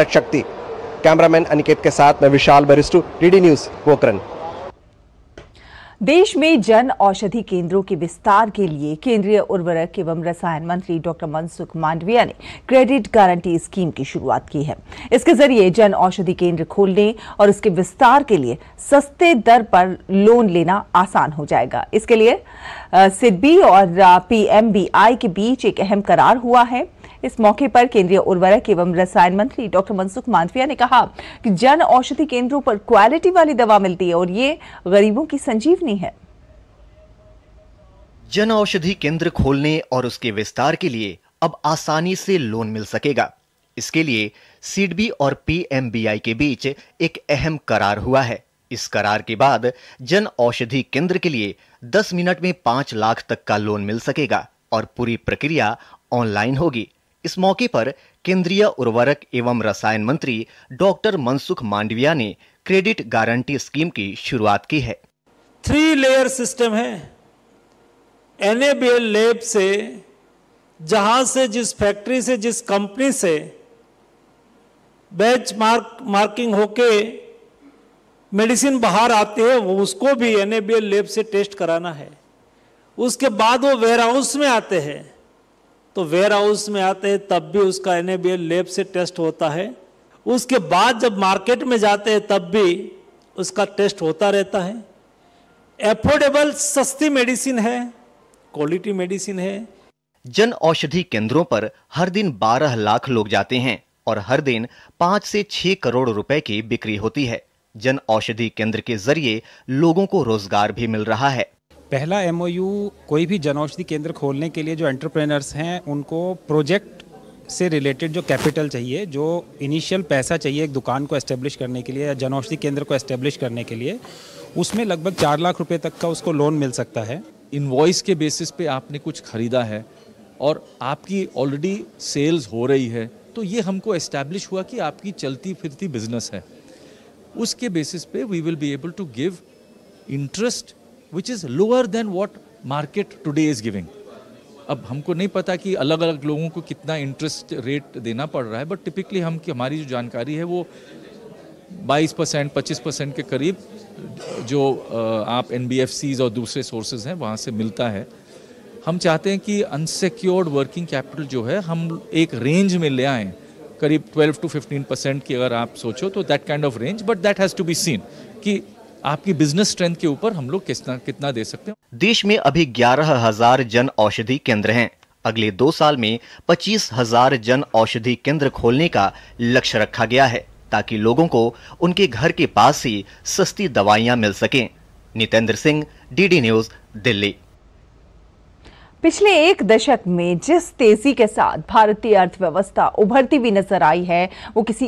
रख शक्ति कैमरामैन अनिकेत के साथ मैं विशाल बरिस्टू डीडी न्यूज पोकरण देश में जन औषधि केंद्रों के विस्तार के लिए केंद्रीय उर्वरक एवं रसायन मंत्री डॉक्टर मनसुख मांडविया ने क्रेडिट गारंटी स्कीम की शुरुआत की है इसके जरिए जन औषधि केंद्र खोलने और उसके विस्तार के लिए सस्ते दर पर लोन लेना आसान हो जाएगा इसके लिए सिडबी और पीएमबीआई के बीच एक अहम करार हुआ है इस मौके पर केंद्रीय उर्वरक एवं रसायन मंत्री डॉक्टर मनसुख मांडविया ने कहा कि जन औषधि केंद्रों पर क्वालिटी वाली दवा मिलती है और ये गरीबों की संजीवनी है जन औषधि केंद्र खोलने और उसके विस्तार के लिए अब आसानी से लोन मिल सकेगा इसके लिए सीडबी और पीएमबीआई के बीच एक अहम करार हुआ है इस करार के बाद जन औषधि केंद्र के लिए 10 मिनट में 5 लाख तक का लोन मिल सकेगा और पूरी प्रक्रिया ऑनलाइन होगी इस मौके पर केंद्रीय उर्वरक एवं रसायन मंत्री डॉक्टर मनसुख मांडविया ने क्रेडिट गारंटी स्कीम की शुरुआत की है थ्री लेयर सिस्टम है एनएबीएल लेब से जहां से जिस फैक्ट्री से जिस कंपनी से बेच मार्क मार्किंग होके मेडिसिन बाहर आती है वो उसको भी एनएबीएल लेब से टेस्ट कराना है उसके बाद वो वेयर हाउस में आते हैं तो वेयर हाउस में आते हैं तब भी उसका एन लैब से टेस्ट होता है उसके बाद जब मार्केट में जाते हैं तब भी उसका टेस्ट होता रहता है एफोर्डेबल सस्ती मेडिसिन है क्वालिटी मेडिसिन है जन औषधि केंद्रों पर हर दिन 12 लाख लोग जाते हैं और हर दिन 5 से 6 करोड़ रुपए की बिक्री होती है जन औषधि केंद्र के जरिए लोगों को रोजगार भी मिल रहा है पहला एम कोई भी जनौषधि केंद्र खोलने के लिए जो एंटरप्रेनर्स हैं उनको प्रोजेक्ट से रिलेटेड जो कैपिटल चाहिए जो इनिशियल पैसा चाहिए एक दुकान को एस्टेब्लिश करने के लिए या जनौषधि केंद्र को एस्टेब्लिश करने के लिए उसमें लगभग चार लाख रुपए तक का उसको लोन मिल सकता है इन्वॉइस के बेसिस पे आपने कुछ ख़रीदा है और आपकी ऑलरेडी सेल्स हो रही है तो ये हमको इस्टेब्लिश हुआ कि आपकी चलती फिरती बिजनेस है उसके बेसिस पे we will be able to give interest which is lower than what market today is giving अब हमको नहीं पता कि अलग अलग लोगों को कितना इंटरेस्ट रेट देना पड़ रहा है बट टिपिकली हम की हमारी जो जानकारी है वो 22 परसेंट पच्चीस परसेंट के करीब जो आप एन और दूसरे सोर्सेज हैं वहाँ से मिलता है हम चाहते हैं कि अनसिक्योर्ड वर्किंग कैपिटल जो है हम एक रेंज में ले आएँ करीब 12 टू 15 परसेंट की अगर आप सोचो तो that kind of range but that has to be seen कि आपकी बिजनेस स्ट्रेंथ के ऊपर हम लोग कितना कितना दे सकते हैं देश में अभी ग्यारह हजार जन औषधि केंद्र हैं अगले दो साल में पच्चीस हजार जन औषधि केंद्र खोलने का लक्ष्य रखा गया है ताकि लोगों को उनके घर के पास ही सस्ती दवाइयां मिल सके नितेंद्र सिंह डीडी न्यूज दिल्ली पिछले एक दशक में जिस तेजी के साथ भारतीय अर्थव्यवस्था उभरती हुई नजर आई है वो किसी